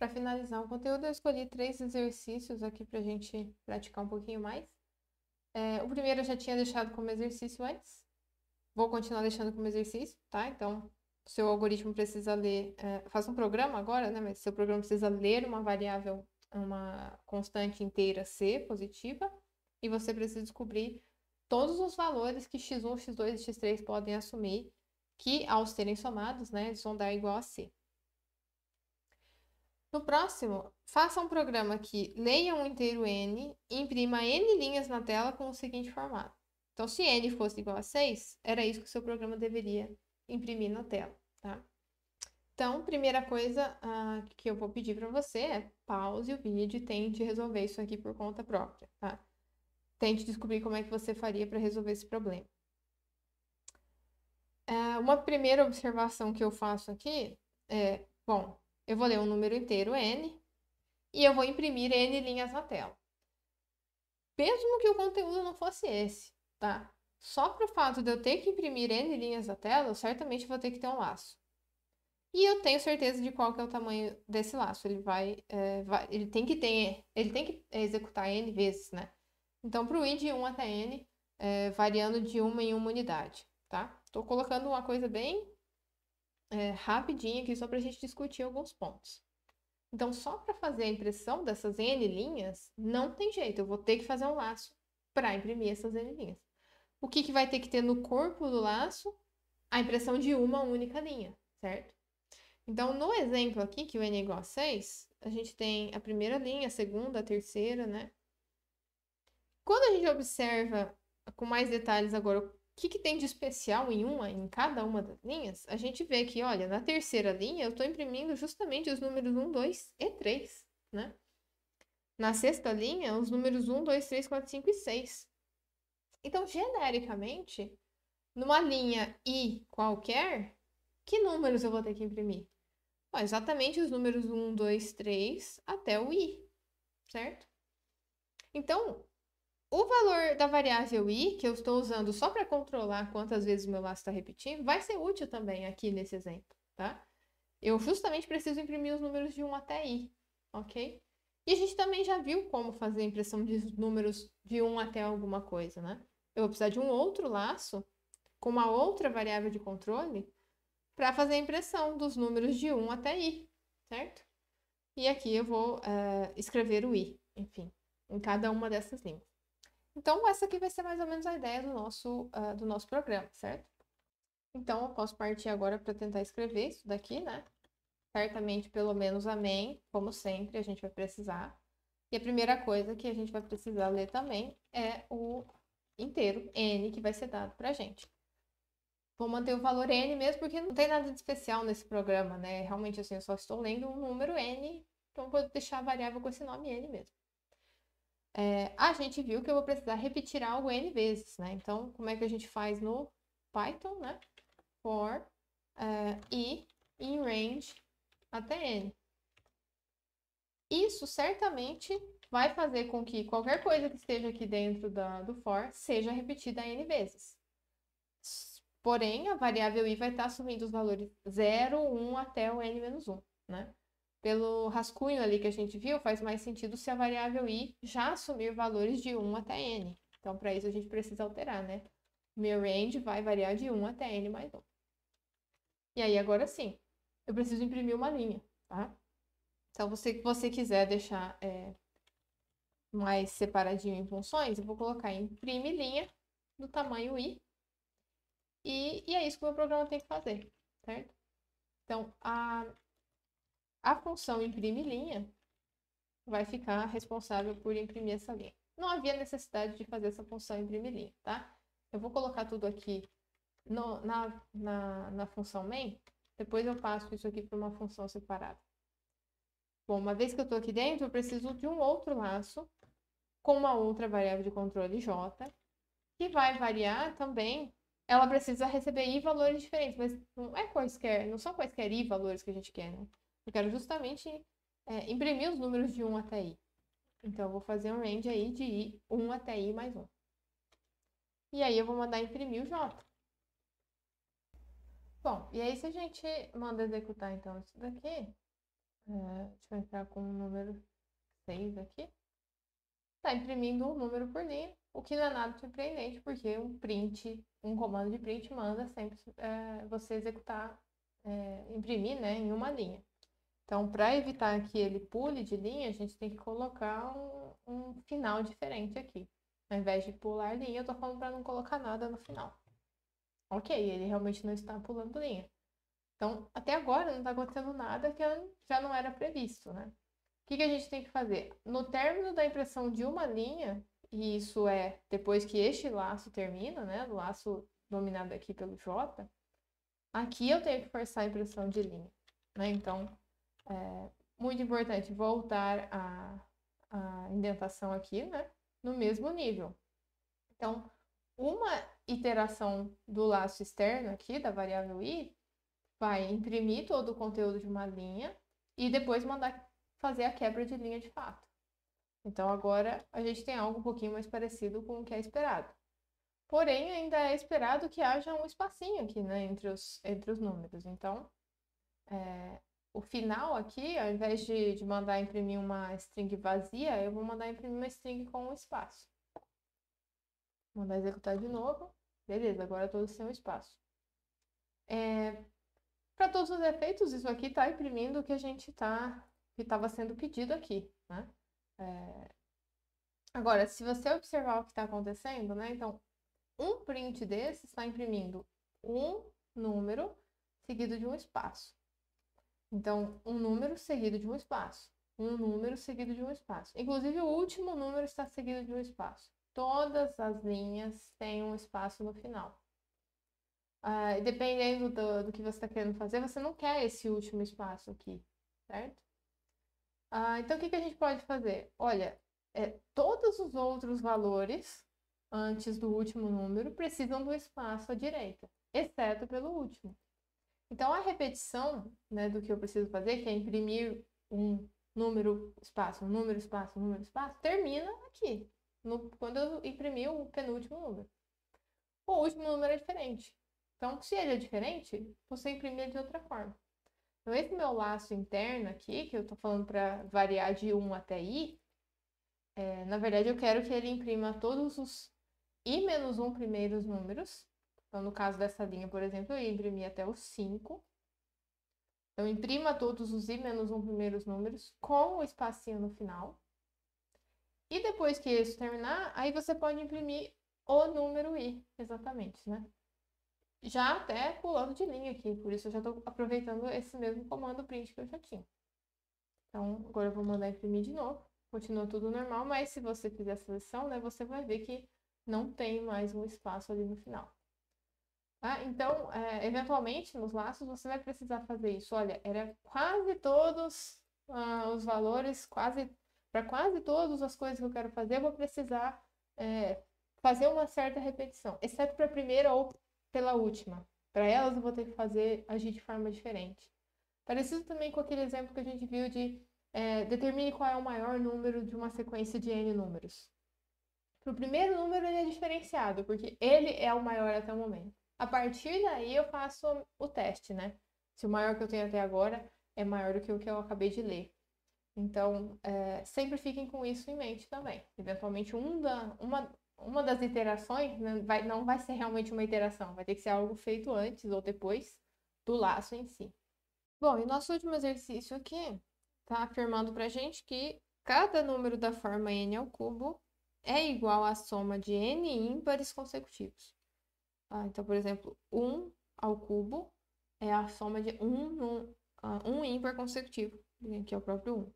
Para finalizar o conteúdo, eu escolhi três exercícios aqui para a gente praticar um pouquinho mais. É, o primeiro eu já tinha deixado como exercício antes. Vou continuar deixando como exercício, tá? Então, seu algoritmo precisa ler, é, um programa agora, né? Mas seu programa precisa ler uma variável, uma constante inteira C positiva, e você precisa descobrir todos os valores que x1, x2 e x3 podem assumir, que ao serem somados, né, eles vão dar igual a C. No próximo, faça um programa que leia um inteiro n e imprima n linhas na tela com o seguinte formato. Então, se n fosse igual a 6, era isso que o seu programa deveria imprimir na tela, tá? Então, primeira coisa uh, que eu vou pedir para você é pause o vídeo e tente resolver isso aqui por conta própria, tá? Tente descobrir como é que você faria para resolver esse problema. Uh, uma primeira observação que eu faço aqui é, bom, eu vou ler um número inteiro n e eu vou imprimir n linhas na tela. Mesmo que o conteúdo não fosse esse, tá? Só para o fato de eu ter que imprimir n linhas na tela, eu certamente vou ter que ter um laço. E eu tenho certeza de qual que é o tamanho desse laço. Ele vai, é, vai ele tem que ter, ele tem que executar n vezes, né? Então, para o i de 1 até n, é, variando de uma em uma unidade, tá? Estou colocando uma coisa bem é, rapidinho aqui só para a gente discutir alguns pontos. Então, só para fazer a impressão dessas N linhas, não tem jeito, eu vou ter que fazer um laço para imprimir essas N linhas. O que, que vai ter que ter no corpo do laço? A impressão de uma única linha, certo? Então, no exemplo aqui, que o N é igual a 6, a gente tem a primeira linha, a segunda, a terceira, né? Quando a gente observa com mais detalhes agora o que, que tem de especial em uma, em cada uma das linhas, a gente vê que, olha, na terceira linha eu estou imprimindo justamente os números 1, 2 e 3, né? Na sexta linha, os números 1, 2, 3, 4, 5 e 6. Então, genericamente, numa linha I qualquer, que números eu vou ter que imprimir? Bom, exatamente os números 1, 2, 3 até o I, certo? Então, o valor da variável i, que eu estou usando só para controlar quantas vezes o meu laço está repetindo, vai ser útil também aqui nesse exemplo, tá? Eu justamente preciso imprimir os números de 1 até i, ok? E a gente também já viu como fazer a impressão de números de 1 até alguma coisa, né? Eu vou precisar de um outro laço com uma outra variável de controle para fazer a impressão dos números de 1 até i, certo? E aqui eu vou uh, escrever o i, enfim, em cada uma dessas línguas. Então, essa aqui vai ser mais ou menos a ideia do nosso, uh, do nosso programa, certo? Então, eu posso partir agora para tentar escrever isso daqui, né? Certamente, pelo menos amém, como sempre, a gente vai precisar. E a primeira coisa que a gente vai precisar ler também é o inteiro, N, que vai ser dado para a gente. Vou manter o valor N mesmo, porque não tem nada de especial nesse programa, né? Realmente, assim, eu só estou lendo um número N, então vou deixar a variável com esse nome N mesmo é, a gente viu que eu vou precisar repetir algo N vezes, né? Então, como é que a gente faz no Python, né? For uh, i in range até N. Isso certamente vai fazer com que qualquer coisa que esteja aqui dentro da, do for seja repetida N vezes. Porém, a variável i vai estar assumindo os valores 0, 1 até o N-1, né? pelo rascunho ali que a gente viu, faz mais sentido se a variável i já assumir valores de 1 até n. Então, para isso, a gente precisa alterar, né? Meu range vai variar de 1 até n mais 1. E aí, agora sim, eu preciso imprimir uma linha, tá? Então, você, você quiser deixar é, mais separadinho em funções, eu vou colocar imprime linha do tamanho i. E, e é isso que o meu programa tem que fazer, certo? Então, a, a função imprime linha vai ficar responsável por imprimir essa linha. Não havia necessidade de fazer essa função imprimir linha, tá? Eu vou colocar tudo aqui no, na, na, na função main, depois eu passo isso aqui para uma função separada. Bom, uma vez que eu estou aqui dentro, eu preciso de um outro laço com uma outra variável de controle J, que vai variar também. Ela precisa receber i valores diferentes, mas não é quaisquer, não são quaisquer i valores que a gente quer, né? Eu quero justamente é, imprimir os números de 1 até i. Então, eu vou fazer um range aí de i, 1 até i mais 1. E aí, eu vou mandar imprimir o j. Bom, e aí se a gente manda executar, então, isso daqui, é, deixa eu entrar com o número 6 aqui, está imprimindo um número por linha, o que não é nada surpreendente, porque um print, um comando de print manda sempre é, você executar, é, imprimir, né, em uma linha. Então, para evitar que ele pule de linha, a gente tem que colocar um, um final diferente aqui. Ao invés de pular linha, eu tô falando para não colocar nada no final. Ok, ele realmente não está pulando linha. Então, até agora não está acontecendo nada que já não era previsto, né? O que, que a gente tem que fazer? No término da impressão de uma linha, e isso é depois que este laço termina, né? O laço dominado aqui pelo J, aqui eu tenho que forçar a impressão de linha, né? Então, é muito importante voltar a, a indentação aqui, né? No mesmo nível. Então, uma iteração do laço externo aqui, da variável i, vai imprimir todo o conteúdo de uma linha e depois mandar fazer a quebra de linha de fato. Então, agora a gente tem algo um pouquinho mais parecido com o que é esperado. Porém, ainda é esperado que haja um espacinho aqui né, entre, os, entre os números. Então, é, o final aqui, ao invés de, de mandar imprimir uma string vazia, eu vou mandar imprimir uma string com um espaço. Vou mandar executar de novo. Beleza, agora todos têm um espaço. É, Para todos os efeitos, isso aqui está imprimindo o que a gente está, que estava sendo pedido aqui, né? É, agora, se você observar o que está acontecendo, né? Então, um print desse está imprimindo um número seguido de um espaço. Então, um número seguido de um espaço. Um número seguido de um espaço. Inclusive, o último número está seguido de um espaço. Todas as linhas têm um espaço no final. Uh, dependendo do, do, que você está querendo fazer, você não quer esse último espaço aqui, certo? Ah, então, o que, que a gente pode fazer? Olha, é, todos os outros valores antes do último número precisam do espaço à direita, exceto pelo último. Então, a repetição né, do que eu preciso fazer, que é imprimir um número, espaço, um número, espaço, um número, espaço, termina aqui, no, quando eu imprimi o penúltimo número. O último número é diferente. Então, se ele é diferente, você imprime de outra forma. Então, esse meu laço interno aqui, que eu estou falando para variar de 1 até i, é, na verdade, eu quero que ele imprima todos os i menos 1 primeiros números então, no caso dessa linha, por exemplo, eu imprimi até o 5. Então, imprima todos os i menos 1 primeiros números com o espacinho no final. E depois que isso terminar, aí você pode imprimir o número i, exatamente, né? Já até pulando de linha aqui, por isso eu já estou aproveitando esse mesmo comando print que eu já tinha. Então, agora eu vou mandar imprimir de novo. Continua tudo normal, mas se você fizer a seleção, né, você vai ver que não tem mais um espaço ali no final. Ah, então, é, eventualmente, nos laços, você vai precisar fazer isso. Olha, era quase todos ah, os valores, quase para quase todas as coisas que eu quero fazer, eu vou precisar é, fazer uma certa repetição, exceto para a primeira ou pela última. Para elas, eu vou ter que fazer agir de forma diferente. Parecido também com aquele exemplo que a gente viu de é, determine qual é o maior número de uma sequência de n números. Para o primeiro número, ele é diferenciado, porque ele é o maior até o momento. A partir daí eu faço o teste, né? Se o maior que eu tenho até agora é maior do que o que eu acabei de ler. Então, é, sempre fiquem com isso em mente também. Eventualmente, um da, uma, uma das iterações não né, vai, não vai ser realmente uma iteração, vai ter que ser algo feito antes ou depois do laço em si. Bom, e nosso último exercício aqui está afirmando para a gente que cada número da forma n ao cubo é igual à soma de n ímpares consecutivos. Ah, então, por exemplo, 1 ao cubo é a soma de 1 um, uh, ímpar consecutivo, né, que é o próprio 1.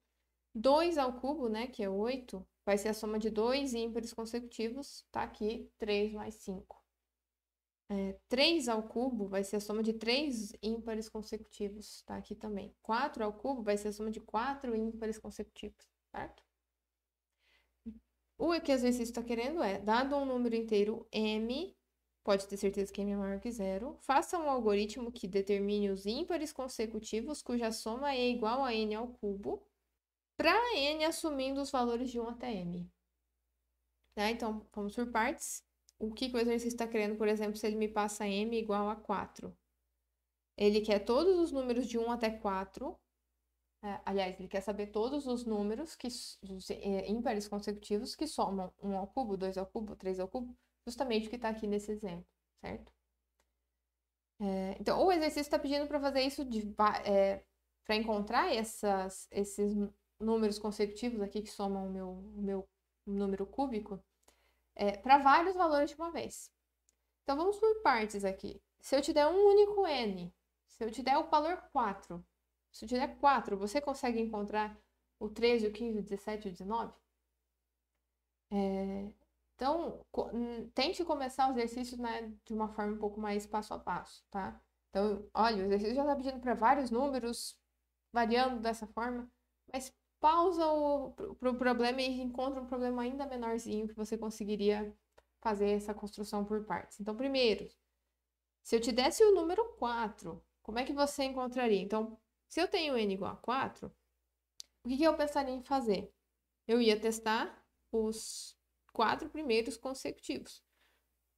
2 ao cubo, né, que é 8, vai ser a soma de 2 ímpares consecutivos, tá aqui 3 mais 5. É, 3 ao cubo vai ser a soma de 3 ímpares consecutivos, tá aqui também. 4 ao cubo vai ser a soma de 4 ímpares consecutivos, certo? O que às vezes está querendo é, dado um número inteiro m, Pode ter certeza que é m é maior que zero. Faça um algoritmo que determine os ímpares consecutivos cuja soma é igual a n ao cubo para n assumindo os valores de 1 até m. Tá? Então, vamos por partes. O que, que o exercício está querendo, por exemplo, se ele me passa m igual a 4? Ele quer todos os números de 1 até 4. É, aliás, ele quer saber todos os números que, é, ímpares consecutivos que somam 1 ao cubo, 2 ao cubo, 3 ao cubo, Justamente o que está aqui nesse exemplo, certo? É, então, o exercício está pedindo para fazer isso é, para encontrar essas, esses números consecutivos aqui que somam o meu, o meu número cúbico é, para vários valores de uma vez. Então, vamos por partes aqui. Se eu te der um único n, se eu te der o valor 4, se eu te der 4, você consegue encontrar o 13, o 15, o 17, o 19? É, então, tente começar os exercícios né, de uma forma um pouco mais passo a passo, tá? Então, olha, o exercício já está pedindo para vários números, variando dessa forma, mas pausa o pro problema e encontra um problema ainda menorzinho que você conseguiria fazer essa construção por partes. Então, primeiro, se eu te desse o número 4, como é que você encontraria? Então, se eu tenho n igual a 4, o que, que eu pensaria em fazer? Eu ia testar os quatro primeiros consecutivos.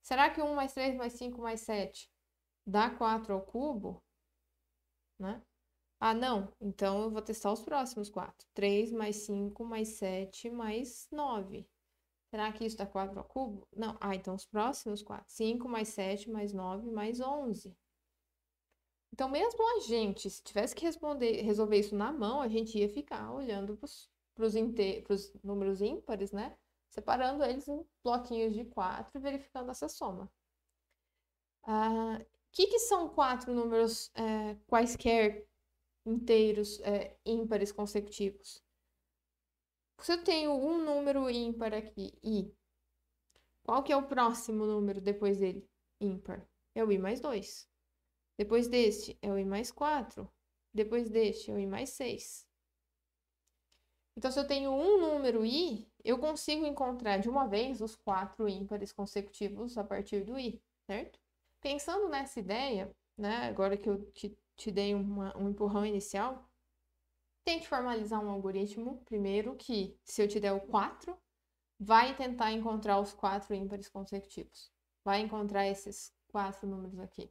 Será que 1 mais 3 mais 5 mais 7 dá 4 ao cubo? Né? Ah, não. Então, eu vou testar os próximos quatro. 3 mais 5 mais 7 mais 9. Será que isso dá 4 ao cubo? Não. Ah, então os próximos quatro. 5 mais 7 mais 9 mais 11. Então, mesmo a gente, se tivesse que responder, resolver isso na mão, a gente ia ficar olhando para os números ímpares, né? separando eles em bloquinhos de quatro, verificando essa soma. O ah, que, que, são quatro números é, quaisquer inteiros é, ímpares consecutivos? Se eu tenho um número ímpar aqui, i, qual que é o próximo número depois dele? Ímpar. É o i mais 2. Depois deste, é o i mais 4. Depois deste, é o i mais 6. Então, se eu tenho um número i, eu consigo encontrar de uma vez os quatro ímpares consecutivos a partir do i, certo? Pensando nessa ideia, né, agora que eu te, te dei uma, um empurrão inicial, tente formalizar um algoritmo primeiro que, se eu te der o 4, vai tentar encontrar os quatro ímpares consecutivos. Vai encontrar esses quatro números aqui.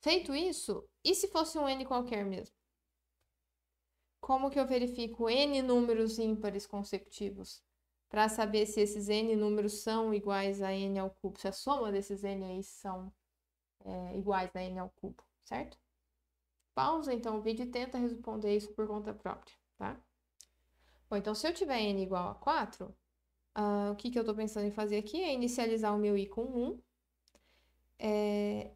Feito isso, e se fosse um n qualquer mesmo? Como que eu verifico n números ímpares consecutivos? Para saber se esses n números são iguais a n ao cubo, se a soma desses n aí são é, iguais a n ao cubo, certo? Pausa então o vídeo e tenta responder isso por conta própria, tá? Bom, então se eu tiver n igual a 4, uh, ah, o que, que eu estou pensando em fazer aqui é inicializar o meu i com 1. É,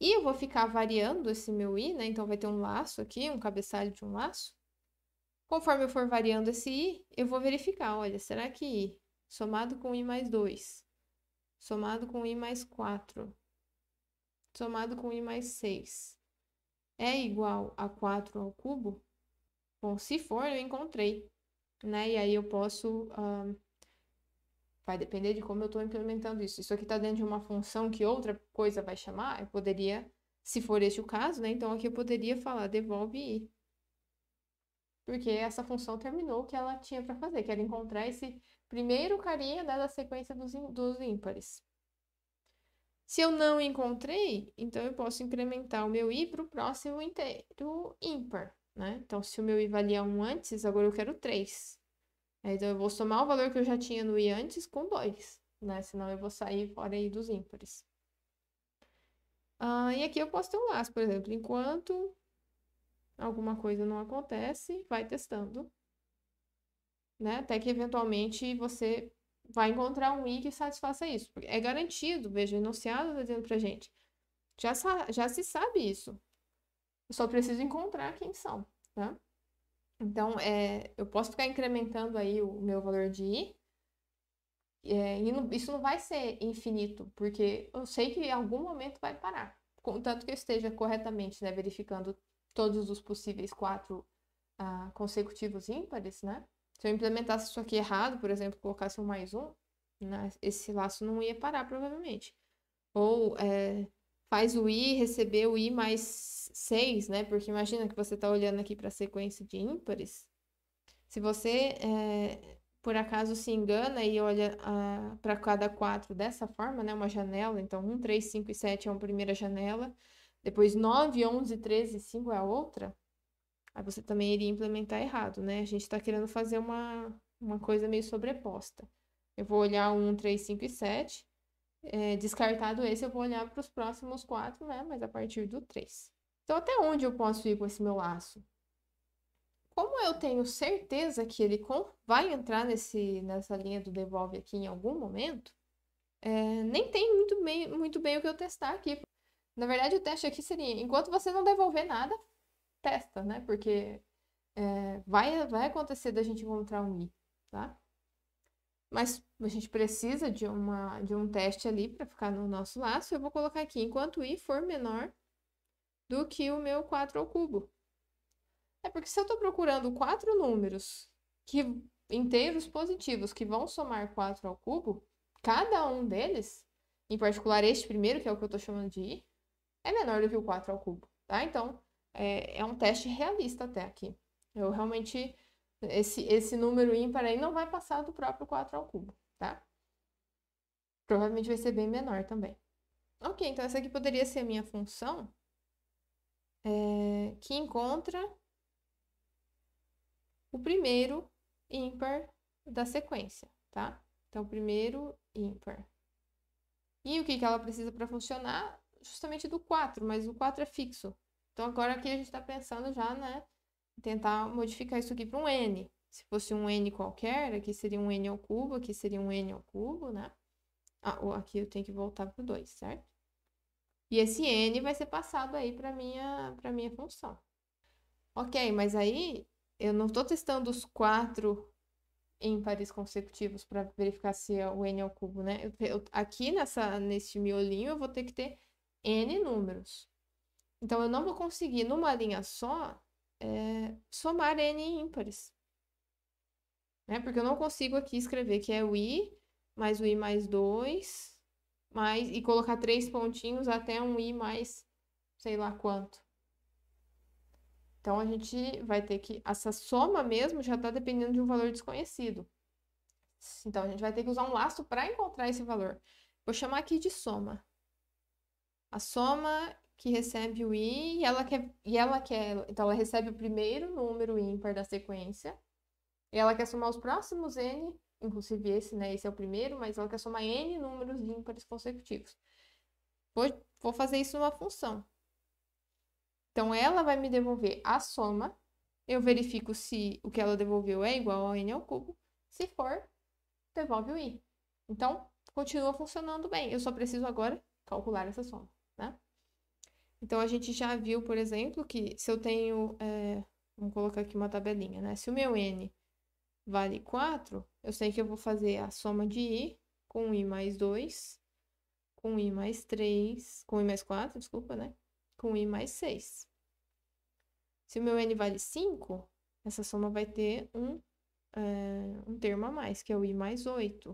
e eu vou ficar variando esse meu i, né? Então vai ter um laço aqui, um cabeçalho de um laço. Conforme eu for variando esse i, eu vou verificar, olha, será que i somado com i mais 2, somado com i mais 4, somado com i mais 6, é igual a 4 ao cubo? Bom, se for, eu encontrei, né? E aí eu posso... Ah, vai depender de como eu estou implementando isso. Isso aqui está dentro de uma função que outra coisa vai chamar, eu poderia, se for esse o caso, né? Então aqui eu poderia falar devolve i porque essa função terminou o que ela tinha para fazer, que era encontrar esse primeiro carinha né, da sequência dos, dos ímpares. Se eu não encontrei, então eu posso incrementar o meu i para o próximo inteiro ímpar, né? Então, se o meu i valia 1 antes, agora eu quero 3. É, então, eu vou somar o valor que eu já tinha no i antes com 2, né? Senão eu vou sair fora aí dos ímpares. Ah, e aqui eu posso ter um laço, por exemplo, enquanto alguma coisa não acontece, vai testando, né? Até que eventualmente você vai encontrar um I que satisfaça isso. É garantido, veja, o enunciado está dizendo para gente. Já, já se sabe isso. Eu só preciso encontrar quem são, tá? Então, é, eu posso ficar incrementando aí o meu valor de I, é, e não, isso não vai ser infinito, porque eu sei que em algum momento vai parar. Contanto que eu esteja corretamente né, verificando todos os possíveis quatro uh, consecutivos ímpares, né? Se eu implementasse isso aqui errado, por exemplo, colocasse um mais um, né? esse laço não ia parar, provavelmente. Ou é, faz o i receber o i mais 6, né? Porque imagina que você está olhando aqui para a sequência de ímpares. Se você, é, por acaso, se engana e olha ah, para cada quatro dessa forma, né? Uma janela, então 1, 3, 5 e 7 é uma primeira janela. Depois 9, 11, 13, 5 é a outra. Aí você também iria implementar errado, né? A gente está querendo fazer uma, uma coisa meio sobreposta. Eu vou olhar 1, 3, 5 e 7. É, descartado esse, eu vou olhar para os próximos 4, né? Mas a partir do 3. Então, até onde eu posso ir com esse meu laço? Como eu tenho certeza que ele vai entrar nesse, nessa linha do devolve aqui em algum momento, é, nem tem muito bem, muito bem o que eu testar aqui. Na verdade, o teste aqui seria, enquanto você não devolver nada, testa, né? Porque é, vai, vai acontecer da gente encontrar um i, tá? Mas a gente precisa de, uma, de um teste ali para ficar no nosso laço. Eu vou colocar aqui, enquanto i for menor do que o meu 4 ao cubo. É porque se eu estou procurando quatro números que inteiros positivos que vão somar 4 ao cubo, cada um deles, em particular este primeiro, que é o que eu estou chamando de i, é menor do que o 4 ao cubo, tá? Então, é, é um teste realista até aqui. Eu realmente, esse, esse número ímpar aí não vai passar do próprio 4 ao cubo, tá? Provavelmente vai ser bem menor também. Ok, então essa aqui poderia ser a minha função é, que encontra o primeiro ímpar da sequência, tá? Então, primeiro ímpar. E o que, que ela precisa para funcionar? justamente do 4, mas o 4 é fixo. Então agora aqui a gente está pensando já, né? Tentar modificar isso aqui para um n. Se fosse um n qualquer, aqui seria um n ao cubo, aqui seria um n ao cubo, né? Ah, aqui eu tenho que voltar para o 2, certo? E esse n vai ser passado aí para minha para minha função. Ok, mas aí eu não estou testando os quatro ímpares consecutivos para verificar se é o n ao cubo, né? Eu, eu, aqui nessa, nesse miolinho eu vou ter que ter N números. Então, eu não vou conseguir, numa linha só, é, somar N ímpares. Né? Porque eu não consigo aqui escrever que é o I mais o I mais 2 mais, e colocar três pontinhos até um I mais sei lá quanto. Então, a gente vai ter que... Essa soma mesmo já está dependendo de um valor desconhecido. Então, a gente vai ter que usar um laço para encontrar esse valor. Vou chamar aqui de soma a soma que recebe o i e ela quer, e ela quer, então ela recebe o primeiro número ímpar da sequência e ela quer somar os próximos n, inclusive esse, né? Esse é o primeiro, mas ela quer somar n números ímpares consecutivos. Vou, vou fazer isso numa função. Então ela vai me devolver a soma. Eu verifico se o que ela devolveu é igual a n ao cubo. Se for, devolve o i. Então, continua funcionando bem. Eu só preciso agora calcular essa soma. Né? Então, a gente já viu, por exemplo, que se eu tenho. É, vamos colocar aqui uma tabelinha, né? Se o meu n vale 4, eu sei que eu vou fazer a soma de i com i mais 2, com i mais 3, com i mais 4, desculpa, né? Com i mais 6. Se o meu n vale 5, essa soma vai ter um, é, um termo a mais, que é o i mais 8.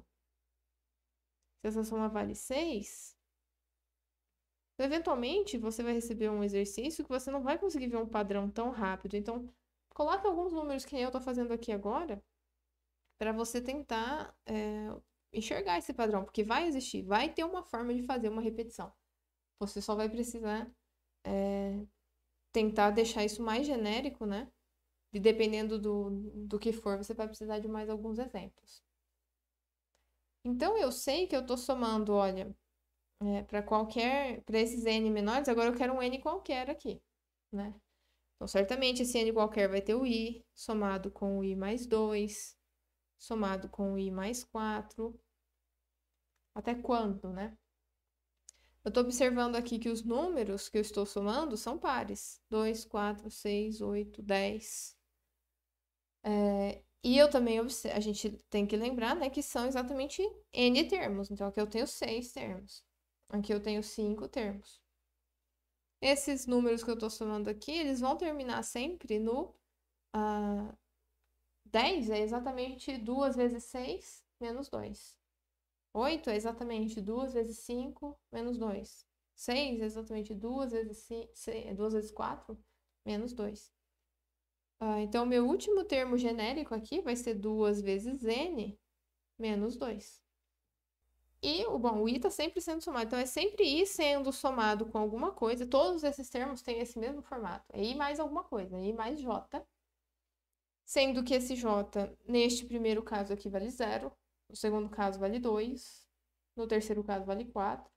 Se essa soma vale 6, Eventualmente, você vai receber um exercício que você não vai conseguir ver um padrão tão rápido. Então, coloque alguns números que eu estou fazendo aqui agora para você tentar é, enxergar esse padrão, porque vai existir, vai ter uma forma de fazer uma repetição. Você só vai precisar é, tentar deixar isso mais genérico, né? E dependendo do, do que for, você vai precisar de mais alguns exemplos. Então, eu sei que eu estou somando, olha, é, né, para qualquer, para esses n menores, agora eu quero um n qualquer aqui, né? Então, certamente esse n qualquer vai ter o i somado com o i mais 2, somado com o i mais 4, até quando, né? Eu estou observando aqui que os números que eu estou somando são pares. 2, 4, 6, 8, 10. É, e eu também, a gente tem que lembrar, né, que são exatamente n termos. Então, aqui eu tenho 6 termos. Aqui eu tenho cinco termos. Esses números que eu estou somando aqui, eles vão terminar sempre no uh, ah, 10, é exatamente 2 vezes 6 menos 2. 8 é exatamente 2 vezes 5 menos 2. 6 é exatamente 2 vezes, 5, 6, 2 vezes 4 menos 2. Uh, ah, então, meu último termo genérico aqui vai ser 2 vezes n menos 2. E o bom, o i está sempre sendo somado. Então, é sempre i sendo somado com alguma coisa. Todos esses termos têm esse mesmo formato. É i mais alguma coisa, é i mais j. Sendo que esse j, neste primeiro caso aqui, vale zero. No segundo caso, vale 2. No terceiro caso, vale 4.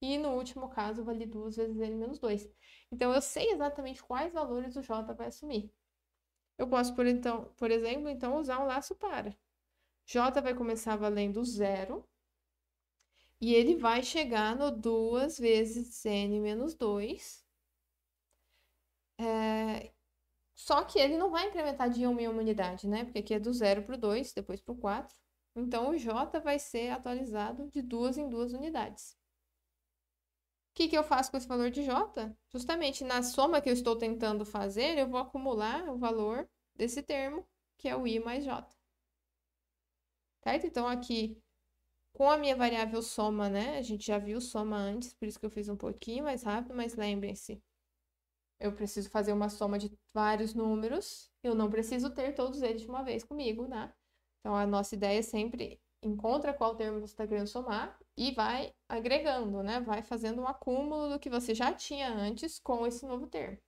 E no último caso, vale 2 vezes n menos 2. Então, eu sei exatamente quais valores o j vai assumir. Eu posso, por, então, por exemplo, então usar um laço para. j vai começar valendo zero e ele vai chegar no 2 vezes n menos 2. É... Só que ele não vai incrementar de 1 em 1 unidade, né? Porque aqui é do 0 para o 2, depois para o 4. Então, o J vai ser atualizado de 2 em 2 unidades. O que, que eu faço com esse valor de J? Justamente na soma que eu estou tentando fazer, eu vou acumular o valor desse termo, que é o I mais J. Certo? Então, aqui com a minha variável soma, né? A gente já viu soma antes, por isso que eu fiz um pouquinho mais rápido, mas lembrem-se. Eu preciso fazer uma soma de vários números, eu não preciso ter todos eles de uma vez comigo, né? Então, a nossa ideia é sempre encontra qual termo você está querendo somar e vai agregando, né? Vai fazendo um acúmulo do que você já tinha antes com esse novo termo.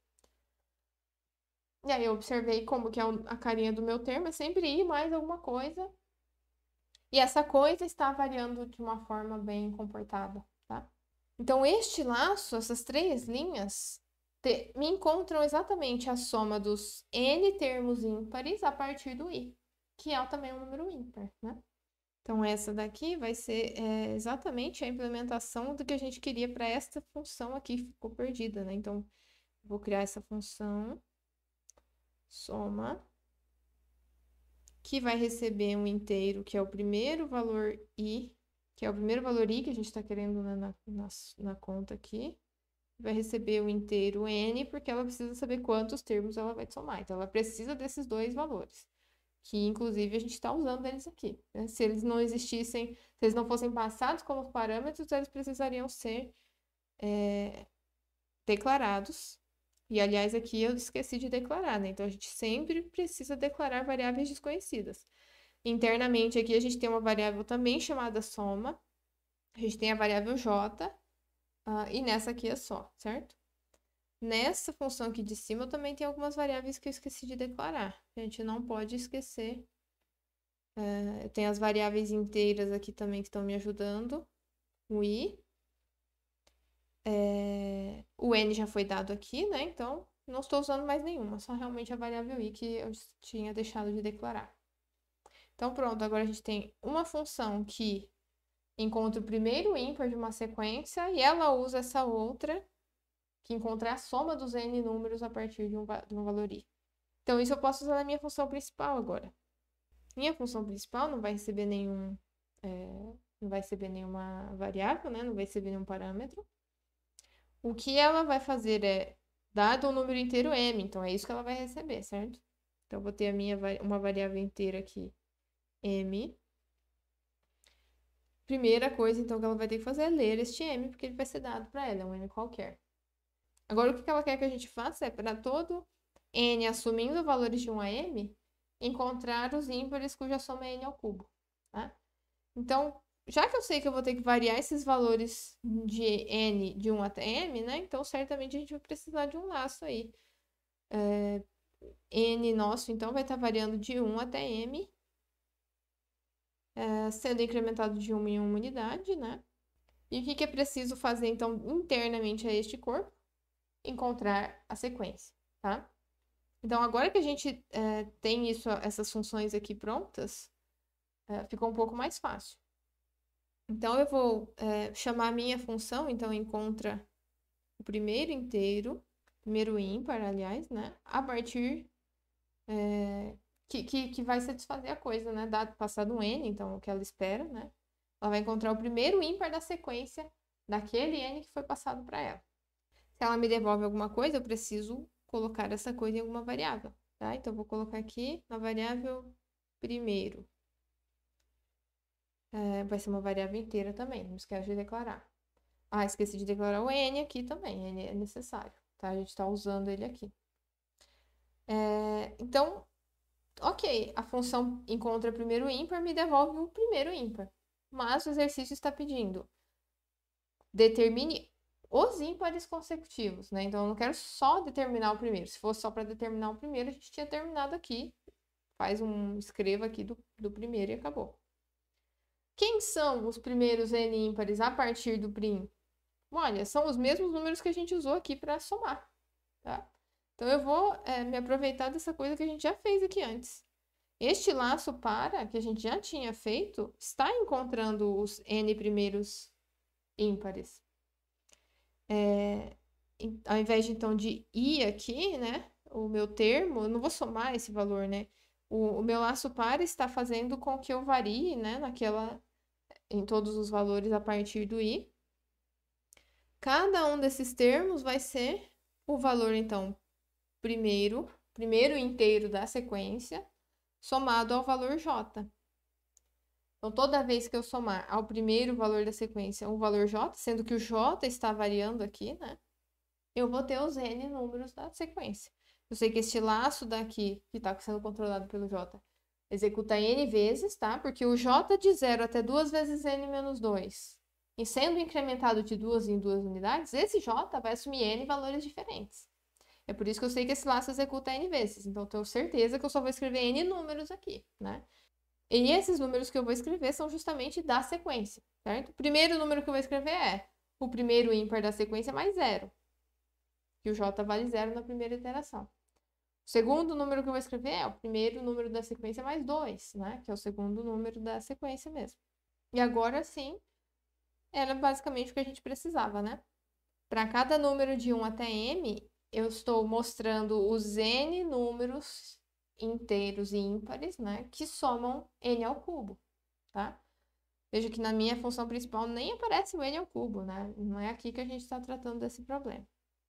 E aí eu observei como que é a carinha do meu termo, é sempre ir mais alguma coisa e essa coisa está variando de uma forma bem comportada, tá? Então, este laço, essas três linhas, te, me encontram exatamente a soma dos n termos ímpares a partir do i, que é também um número ímpar, né? Então, essa daqui vai ser é, exatamente a implementação do que a gente queria para esta função aqui, ficou perdida, né? Então, vou criar essa função, soma que vai receber um inteiro, que é o primeiro valor i, que é o primeiro valor i que a gente está querendo na, na, na, conta aqui, vai receber o inteiro n, porque ela precisa saber quantos termos ela vai somar. Então, ela precisa desses dois valores, que inclusive a gente está usando eles aqui. Né? Se eles não existissem, se eles não fossem passados como parâmetros, eles precisariam ser é, declarados e aliás, aqui eu esqueci de declarar, né? Então a gente sempre precisa declarar variáveis desconhecidas. Internamente aqui a gente tem uma variável também chamada soma. A gente tem a variável j uh, e nessa aqui é só, certo? Nessa função aqui de cima eu também tenho algumas variáveis que eu esqueci de declarar. A gente não pode esquecer. Uh, eh, eu tenho as variáveis inteiras aqui também que estão me ajudando. O i é... O N já foi dado aqui, né? Então, não estou usando mais nenhuma, só realmente a variável i que eu tinha deixado de declarar. Então, pronto, agora a gente tem uma função que encontra o primeiro ímpar de uma sequência e ela usa essa outra que encontra a soma dos n números a partir de um, de um valor i. Então, isso eu posso usar na minha função principal agora. Minha função principal não vai receber nenhum... É, não vai receber nenhuma variável, né? Não vai receber nenhum parâmetro. O que ela vai fazer é dado o número inteiro m, então é isso que ela vai receber, certo? Então eu vou ter a minha uma variável inteira aqui m. Primeira coisa então que ela vai ter que fazer é ler este m, porque ele vai ser dado para ela, é um m qualquer. Agora o que ela quer que a gente faça é para todo n assumindo valores de 1 a m, encontrar os ímpares cuja soma é n ao cubo, tá? Então, já que eu sei que eu vou ter que variar esses valores de n de 1 até m, né? Então, certamente a gente vai precisar de um laço aí. É, n nosso, então, vai estar tá variando de 1 até m, é, sendo incrementado de 1 em 1 unidade, né? E o que, que é preciso fazer, então, internamente a este corpo? Encontrar a sequência, tá? Então, agora que a gente é, tem isso, essas funções aqui prontas, é, ficou um pouco mais fácil. Então, eu vou é, chamar a minha função, então, encontra o primeiro inteiro, primeiro ímpar, aliás, né? A partir é, que, que, que, vai satisfazer a coisa, né? Dado, passado um N, então, o que ela espera, né? Ela vai encontrar o primeiro ímpar da sequência daquele N que foi passado para ela. Se ela me devolve alguma coisa, eu preciso colocar essa coisa em alguma variável, tá? Então, eu vou colocar aqui na variável primeiro. É, vai ser uma variável inteira também, não esquece de declarar. Ah, esqueci de declarar o n aqui também, ele é necessário, tá? A gente está usando ele aqui. É, então, ok, a função encontra primeiro ímpar, me devolve o primeiro ímpar. Mas o exercício está pedindo, determine os ímpares consecutivos, né? Então, eu não quero só determinar o primeiro. Se fosse só para determinar o primeiro, a gente tinha terminado aqui. Faz um escreva aqui do, do primeiro e acabou. Quem são os primeiros n ímpares a partir do prim? Olha, são os mesmos números que a gente usou aqui para somar, tá? Então, eu vou é, me aproveitar dessa coisa que a gente já fez aqui antes. Este laço para, que a gente já tinha feito, está encontrando os n primeiros ímpares. É, ao invés, então, de i aqui, né? O meu termo, eu não vou somar esse valor, né? o, o meu laço par está fazendo com que eu varie, né, naquela, em todos os valores a partir do i. Cada um desses termos vai ser o valor, então, primeiro, primeiro inteiro da sequência, somado ao valor j. Então, toda vez que eu somar ao primeiro valor da sequência um valor j, sendo que o j está variando aqui, né? Eu vou ter os n números da sequência. Eu sei que este laço daqui, que está sendo controlado pelo J, executa N vezes, tá? Porque o J de 0 até 2 vezes N menos 2. E sendo incrementado de duas em duas unidades, esse J vai assumir N valores diferentes. É por isso que eu sei que esse laço executa N vezes. Então, tenho certeza que eu só vou escrever N números aqui, né? E esses números que eu vou escrever são justamente da sequência, certo? O primeiro número que eu vou escrever é o primeiro ímpar da sequência mais zero. Que o J vale zero na primeira iteração. O segundo número que eu vou escrever é o primeiro número da sequência mais 2, né? Que é o segundo número da sequência mesmo. E agora sim, era basicamente o que a gente precisava, né? Para cada número de 1 até m, eu estou mostrando os n números inteiros e ímpares, né? Que somam n ao cubo, tá? Veja que na minha função principal nem aparece o n ao cubo, né? Não é aqui que a gente está tratando desse problema.